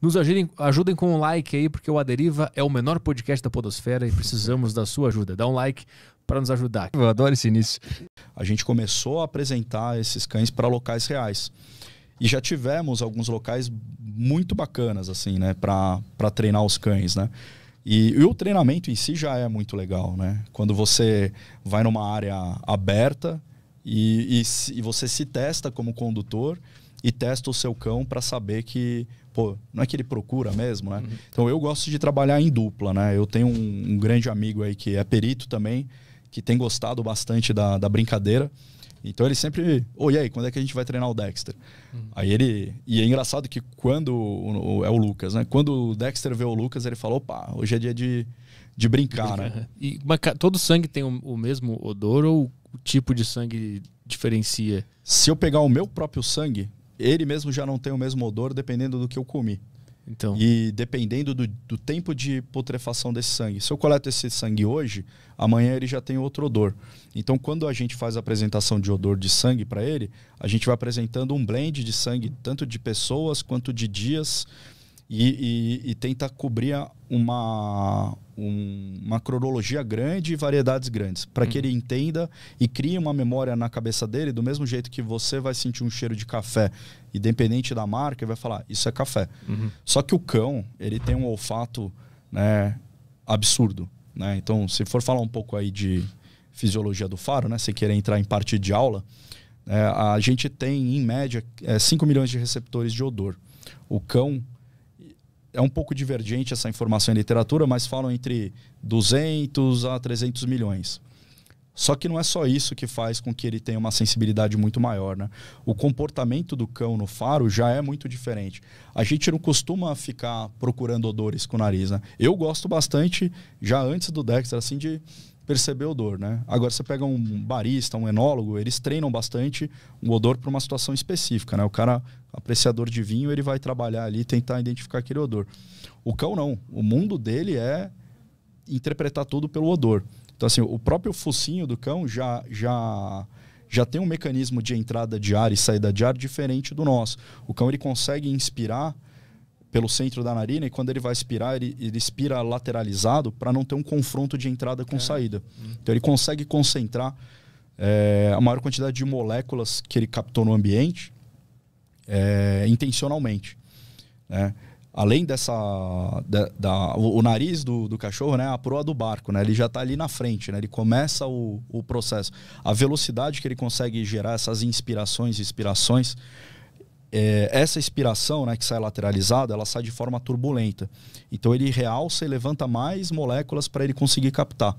Nos ajudem, ajudem com um like aí, porque o Aderiva é o menor podcast da Podosfera e precisamos da sua ajuda. Dá um like para nos ajudar. Eu adoro esse início. A gente começou a apresentar esses cães para locais reais. E já tivemos alguns locais muito bacanas, assim, né, para treinar os cães, né? E, e, o treinamento em si já é muito legal, né? Quando você vai numa área aberta, e, e, e você se testa como condutor e testa o seu cão para saber que, pô, não é que ele procura mesmo, né? Uhum. Então eu gosto de trabalhar em dupla, né? Eu tenho um, um, grande amigo aí que é perito também, que tem gostado bastante da, da brincadeira. Então ele sempre, oi, oh, aí, quando é que a gente vai treinar o Dexter? Uhum. Aí ele, e é engraçado que quando o, o, é o Lucas, né? Quando o Dexter vê o Lucas, ele falou opa, hoje é dia de de brincar, de brincar. né? E, mas todo sangue tem o, o mesmo odor ou o tipo de sangue diferencia? Se eu pegar o meu próprio sangue, ele mesmo já não tem o mesmo odor dependendo do que eu comi. Então. E dependendo do, do tempo de putrefação desse sangue. Se eu coleto esse sangue hoje, amanhã ele já tem outro odor. Então, quando a gente faz a apresentação de odor de sangue para ele, a gente vai apresentando um blend de sangue, tanto de pessoas quanto de dias e, e, e tenta cobrir uma, um, uma cronologia grande e variedades grandes, para que uhum. ele entenda e crie uma memória na cabeça dele, do mesmo jeito que você vai sentir um cheiro de café, independente da marca, e vai falar, isso é café. Uhum. Só que o cão, ele tem um olfato né, absurdo. Né? Então, se for falar um pouco aí de fisiologia do faro, né, se querer entrar em parte de aula, é, a gente tem, em média, é, 5 milhões de receptores de odor. O cão é um pouco divergente essa informação em literatura, mas falam entre 200 a 300 milhões. Só que não é só isso que faz com que ele tenha uma sensibilidade muito maior, né? O comportamento do cão no faro já é muito diferente. A gente não costuma ficar procurando odores com o nariz, né? Eu gosto bastante, já antes do Dexter, assim, de percebeu odor, né? Agora você pega um barista, um enólogo, eles treinam bastante o odor para uma situação específica, né? O cara apreciador de vinho, ele vai trabalhar ali, tentar identificar aquele odor. O cão não, o mundo dele é interpretar tudo pelo odor. Então assim, o próprio focinho do cão já já já tem um mecanismo de entrada de ar e saída de ar diferente do nosso. O cão ele consegue inspirar pelo centro da narina e quando ele vai expirar, ele, ele expira lateralizado para não ter um confronto de entrada com é. saída. Hum. Então ele consegue concentrar é, a maior quantidade de moléculas que ele captou no ambiente é, intencionalmente. Né? Além dessa. Da, da o, o, nariz do, do cachorro, né? A proa do barco, né? Ele já está ali na frente, né? Ele começa o, o processo. A velocidade que ele consegue gerar essas inspirações e expirações é, essa inspiração, né, que sai lateralizada, ela sai de forma turbulenta. Então ele realça e levanta mais moléculas para ele conseguir captar.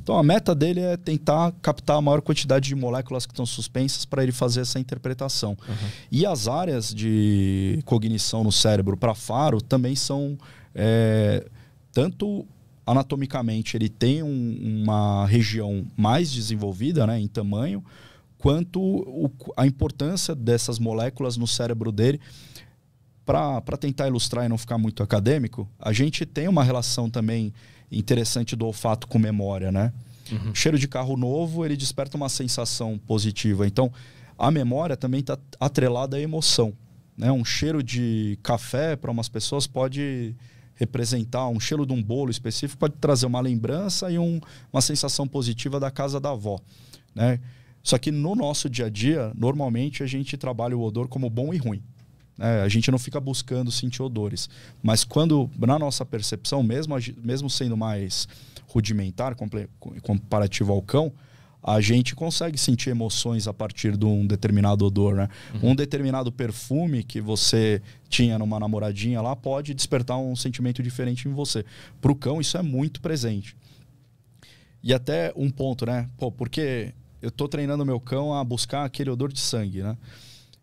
Então a meta dele é tentar captar a maior quantidade de moléculas que estão suspensas para ele fazer essa interpretação. Uhum. E as áreas de cognição no cérebro para faro também são é, tanto anatomicamente ele tem um, uma região mais desenvolvida, né, em tamanho quanto o, a importância dessas moléculas no cérebro dele. Para tentar ilustrar e não ficar muito acadêmico, a gente tem uma relação também interessante do olfato com memória, né? Uhum. Cheiro de carro novo, ele desperta uma sensação positiva. Então, a memória também está atrelada à emoção. Né? Um cheiro de café para umas pessoas pode representar, um cheiro de um bolo específico pode trazer uma lembrança e um, uma sensação positiva da casa da avó. Né? Só que no nosso dia a dia, normalmente a gente trabalha o odor como bom e ruim. É, a gente não fica buscando sentir odores. Mas quando, na nossa percepção, mesmo, mesmo sendo mais rudimentar comparativo ao cão, a gente consegue sentir emoções a partir de um determinado odor, né? Uhum. Um determinado perfume que você tinha numa namoradinha lá pode despertar um sentimento diferente em você. Para o cão, isso é muito presente. E até um ponto, né? Pô, porque eu tô treinando meu cão a buscar aquele odor de sangue, né?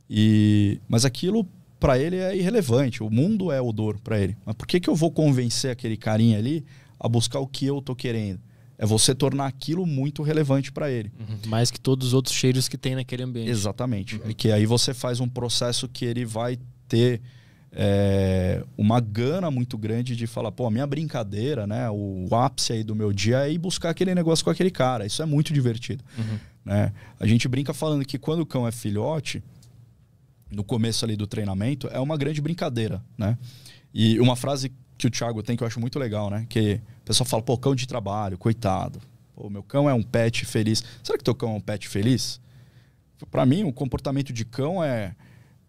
E, mas aquilo para ele é irrelevante. O mundo é odor para ele. Mas por que, que eu vou convencer aquele carinha ali a buscar o que eu tô querendo? É você tornar aquilo muito relevante para ele. Uhum. Mais que todos os outros cheiros que tem naquele ambiente. Exatamente. Uhum. Porque aí você faz um processo que ele vai ter é, uma gana muito grande de falar, pô, a minha brincadeira, né? O ápice aí do meu dia é ir buscar aquele negócio com aquele cara. Isso é muito divertido. Uhum. Né? A gente brinca falando que quando o cão é filhote, no começo ali do treinamento, é uma grande brincadeira, né? E uma frase que o Thiago tem que eu acho muito legal, né? Que o pessoal fala, pô, cão de trabalho, coitado. Pô, meu cão é um pet feliz. Será que teu cão é um pet feliz? Para mim, o comportamento de cão é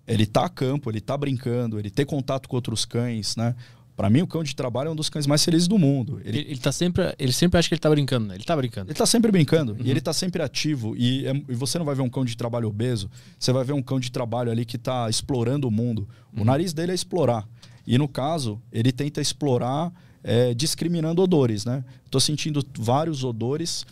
ele tá a campo, ele tá brincando, ele ter contato com outros cães, né? Para mim, o cão de trabalho é um dos cães mais felizes do mundo. Ele, ele, ele tá sempre, ele sempre acha que ele tá brincando, né? Ele tá brincando. Ele tá sempre brincando uhum. e ele tá sempre ativo. E, é, e, você não vai ver um cão de trabalho obeso, você vai ver um cão de trabalho ali que tá explorando o mundo. Uhum. O nariz dele é explorar. E no caso, ele tenta explorar é, discriminando odores, né? Tô sentindo vários odores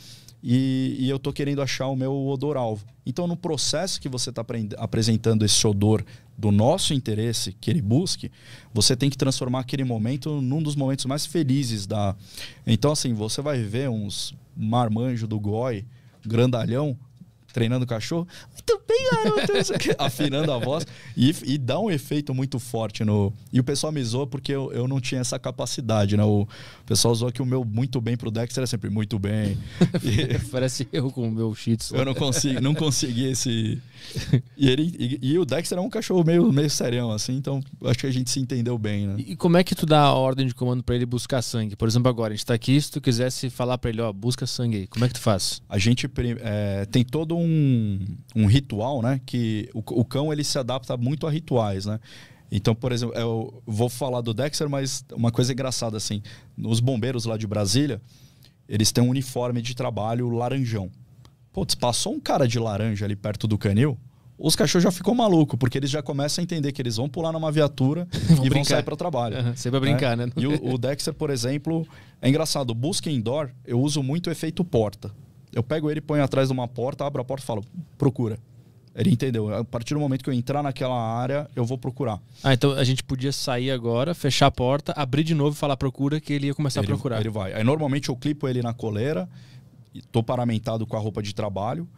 e, e eu tô querendo achar o meu odor-alvo. Então, no processo que você está apresentando esse odor do nosso interesse que ele busque, você tem que transformar aquele momento num dos momentos mais felizes da. Então, assim, você vai ver uns marmanjo do goi, grandalhão, treinando cachorro. Então, afinando a voz. E, e, dá um efeito muito forte no. E o pessoal me zoa porque eu, eu não tinha essa capacidade, né? O pessoal zoa que o meu muito bem pro Dexter é sempre muito bem. E... Parece eu com o meu shih Eu não consigo, não consegui esse. E, ele, e, e, o Dexter é um cachorro meio, meio serião, assim, então acho que a gente se entendeu bem, né? E como é que tu dá a ordem de comando para ele buscar sangue? Por exemplo, agora, a gente tá aqui, se tu quisesse falar para ele, ó, busca sangue aí, como é que tu faz? A gente é, tem todo um, um ritual né? Que o, o cão ele se adapta muito a rituais, né? Então, por exemplo, eu vou falar do Dexter, mas uma coisa engraçada assim, os bombeiros lá de Brasília, eles têm um uniforme de trabalho laranjão. Putz, passou um cara de laranja ali perto do canil, os cachorros já ficou maluco porque eles já começam a entender que eles vão pular numa viatura vão e brincar. vão sair para o trabalho. Uhum, sempre né? brincar, né? E o, o, Dexter, por exemplo, é engraçado. Busca indoor, eu uso muito o efeito porta. Eu pego ele, ponho atrás de uma porta, abro a porta e falo, procura. Ele entendeu. A partir do momento que eu entrar naquela área, eu vou procurar. Ah, então a gente podia sair agora, fechar a porta, abrir de novo e falar procura, que ele ia começar ele, a procurar. Ele vai. Aí normalmente eu clipo ele na coleira, estou paramentado com a roupa de trabalho.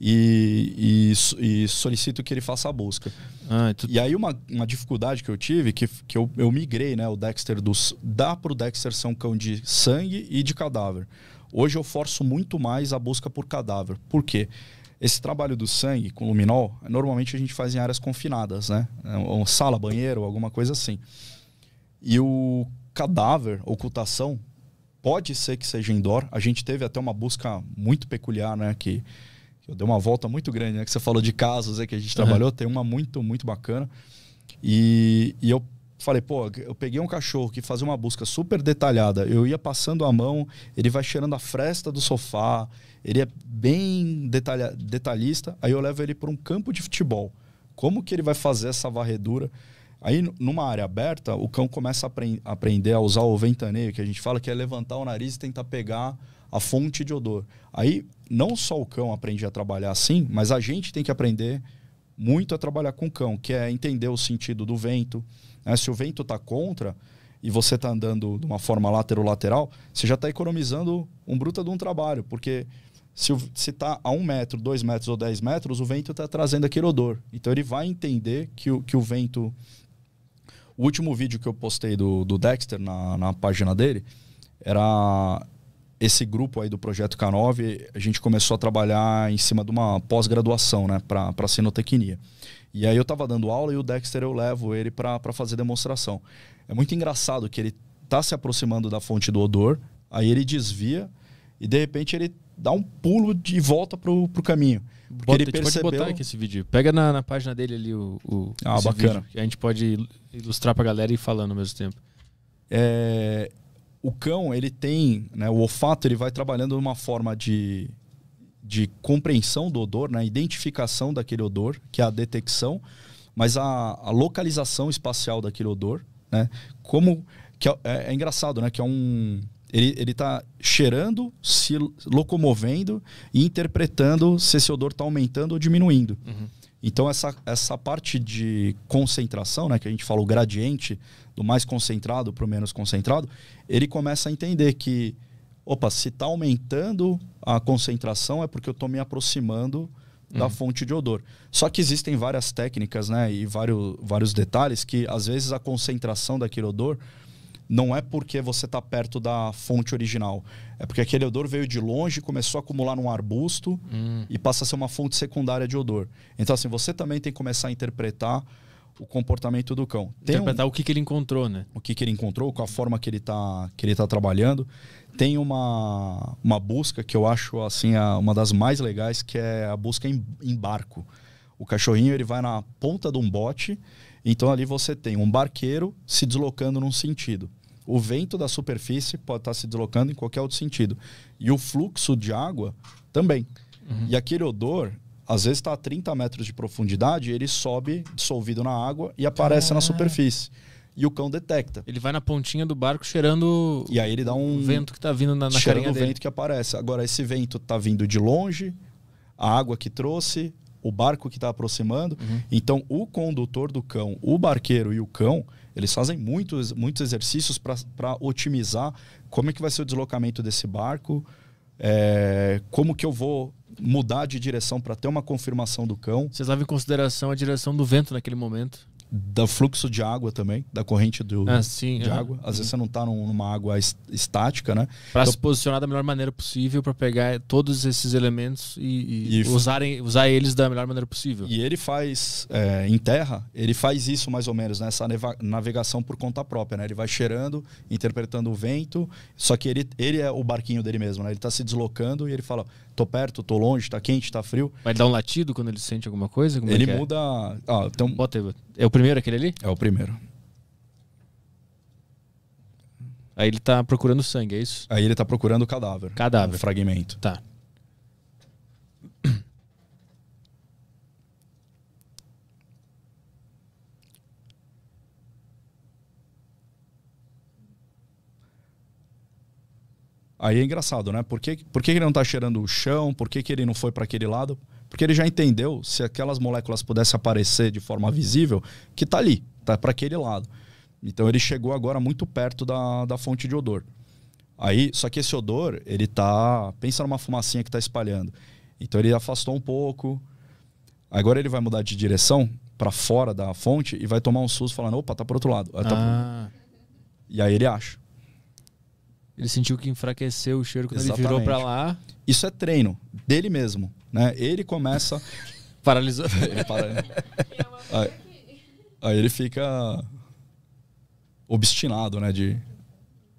E, e, e, solicito que ele faça a busca. Ah, então E aí uma, uma dificuldade que eu tive, que, que eu, eu migrei né, o Dexter dos dá para o Dexter ser um cão de sangue e de cadáver. Hoje eu forço muito mais a busca por cadáver. Por quê? Esse trabalho do sangue com luminol, normalmente a gente faz em áreas confinadas, né? Ou é sala, banheiro, alguma coisa assim. E o cadáver, ocultação, pode ser que seja indoor. A gente teve até uma busca muito peculiar, né? Que, que eu dei uma volta muito grande, né? Que você falou de casos aí que a gente uhum. trabalhou, tem uma muito, muito bacana. E, e eu falei, pô, eu peguei um cachorro que fazia uma busca super detalhada, eu ia passando a mão, ele vai cheirando a fresta do sofá, ele é bem detalha, detalhista, aí eu levo ele para um campo de futebol. Como que ele vai fazer essa varredura? Aí, numa área aberta, o cão começa a aprender a usar o ventaneio, que a gente fala que é levantar o nariz e tentar pegar a fonte de odor. Aí, não só o cão aprende a trabalhar assim, mas a gente tem que aprender muito a trabalhar com cão, que é entender o sentido do vento. Né? Se o vento está contra e você está andando de uma forma lateral-lateral, você já está economizando um bruta de um trabalho, porque se está a um metro, dois metros ou dez metros, o vento está trazendo aquele odor. Então ele vai entender que o, que o vento. O último vídeo que eu postei do, do Dexter na, na página dele era esse grupo aí do projeto K9, a gente começou a trabalhar em cima de uma pós-graduação, né, para cenotecnia. E aí eu estava dando aula e o Dexter eu levo ele para fazer demonstração. É muito engraçado que ele tá se aproximando da fonte do odor, aí ele desvia e de repente ele dá um pulo de volta pro, pro caminho. Porque Bota, ele percebeu... pode botar aqui esse vídeo. Pega na, na página dele ali o. o ah, bacana. Vídeo, a gente pode ilustrar pra galera e falando ao mesmo tempo. É, o cão, ele tem, né, o olfato, ele vai trabalhando numa forma de, de compreensão do odor, né, identificação daquele odor, que é a detecção, mas a, a localização espacial daquele odor, né, como que é, é, é engraçado, né, que é um ele, ele tá cheirando, se locomovendo e interpretando se esse odor está aumentando ou diminuindo. Uhum. Então, essa, essa parte de concentração, né, que a gente fala o gradiente do mais concentrado para o menos concentrado, ele começa a entender que, opa, se está aumentando a concentração é porque eu estou me aproximando da uhum. fonte de odor. Só que existem várias técnicas né, e vários, vários detalhes que, às vezes, a concentração daquele odor não é porque você está perto da fonte original. É porque aquele odor veio de longe, começou a acumular num arbusto hum. e passa a ser uma fonte secundária de odor. Então, assim, você também tem que começar a interpretar o comportamento do cão. Tem interpretar um, o que, que ele encontrou, né? O que, que ele encontrou, com a forma que ele está que ele tá trabalhando. Tem uma, uma busca que eu acho, assim, a, uma das mais legais, que é a busca em, em barco. O cachorrinho, ele vai na ponta de um bote... Então ali você tem um barqueiro se deslocando num sentido o vento da superfície pode estar tá se deslocando em qualquer outro sentido. E o fluxo de água também. Uhum. E aquele odor, às vezes está a 30 metros de profundidade, ele sobe dissolvido na água e aparece ah. na superfície. E o cão detecta. Ele vai na pontinha do barco cheirando. E aí ele dá um. vento que está vindo na, na cheirando o dele. vento que aparece. Agora, esse vento está vindo de longe, a água que trouxe, o barco que está aproximando. Uhum. Então, o condutor do cão, o barqueiro e o cão, eles fazem muitos, muitos exercícios para otimizar como é que vai ser o deslocamento desse barco, é, como que eu vou mudar de direção para ter uma confirmação do cão. Vocês levam em consideração a direção do vento naquele momento? do fluxo de água também, da corrente do, ah, sim, de é. água. Às vezes uhum. você não está numa água estática, né? Para então, se posicionar da melhor maneira possível, para pegar todos esses elementos e, e, e usarem, usar eles da melhor maneira possível. E ele faz, é, em terra, ele faz isso mais ou menos, né? essa navegação por conta própria, né? Ele vai cheirando, interpretando o vento, só que ele, ele é o barquinho dele mesmo, né? Ele está se deslocando e ele fala, tô perto, tô longe, tá quente, tá frio. Mas dá um latido quando ele sente alguma coisa? Como é ele é muda... Ah, então... Bota aí, bota. É o primeiro aquele ali? É o primeiro. Aí ele tá procurando sangue, é isso? Aí ele tá procurando o cadáver. Cadáver. Um fragmento. Tá. Aí é engraçado, né? Por que, por que ele não tá cheirando o chão? Por que, que ele não foi para aquele lado? Porque ele já entendeu, se aquelas moléculas pudessem aparecer de forma visível, que está ali, está para aquele lado. Então ele chegou agora muito perto da, da fonte de odor. Aí, só que esse odor, ele tá. Pensa numa fumacinha que está espalhando. Então ele afastou um pouco. Agora ele vai mudar de direção para fora da fonte e vai tomar um susto falando, opa, tá pro outro lado. Ah. Tá ah. E aí ele acha. Ele sentiu que enfraqueceu o cheiro quando Exatamente. ele virou para lá. Isso é treino dele mesmo, né? Ele começa paralisou. Ele para... Né? aí, aí, ele fica obstinado, né, de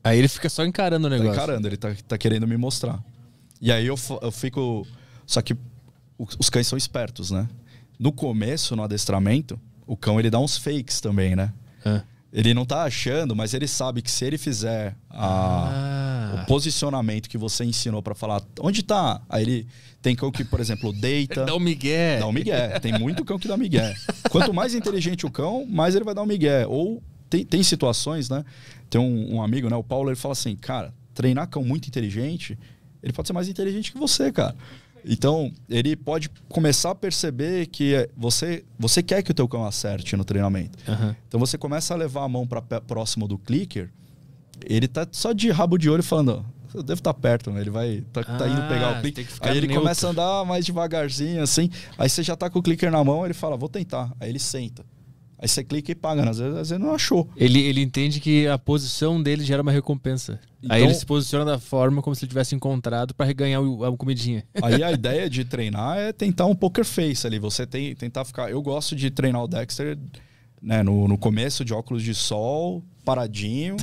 Aí ele fica só encarando o tá negócio. Tá encarando, ele tá, tá querendo me mostrar. E aí eu, eu fico só que os cães são espertos, né? No começo, no adestramento, o cão ele dá uns fakes também, né? É. Ele não tá achando, mas ele sabe que se ele fizer a, ah. o posicionamento que você ensinou para falar onde tá, aí ele tem cão que, por exemplo, deita. Dá um migué. Dá um migué. Tem muito cão que dá migué. Quanto mais inteligente o cão, mais ele vai dar um migué. Ou tem, tem situações, né? Tem um, um amigo, né? O Paulo, ele fala assim, cara, treinar cão muito inteligente, ele pode ser mais inteligente que você, cara. Então, ele pode começar a perceber que você, você quer que o teu cão acerte no treinamento. Uhum. Então, você começa a levar a mão para próximo do clicker, ele tá só de rabo de olho falando, eu devo estar tá perto, né? Ele vai tá, ah, tá indo pegar o ah, clicker. Aí ele começa a andar mais devagarzinho assim, aí você já tá com o clicker na mão, ele fala, vou tentar. Aí ele senta. Aí você clica e paga. Né? Às vezes, às vezes não achou. Ele, ele entende que a posição dele gera uma recompensa. Então, aí ele então se posiciona da forma como se ele tivesse encontrado para ganhar uma comidinha. Aí a ideia de treinar é tentar um poker face ali. Você tem, tentar ficar. Eu gosto de treinar o Dexter né, no, no começo de óculos de sol, paradinho.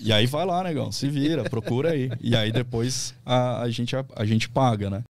e aí vai lá, negão. Se vira, procura aí. E aí depois a, a, gente, a, a gente paga, né?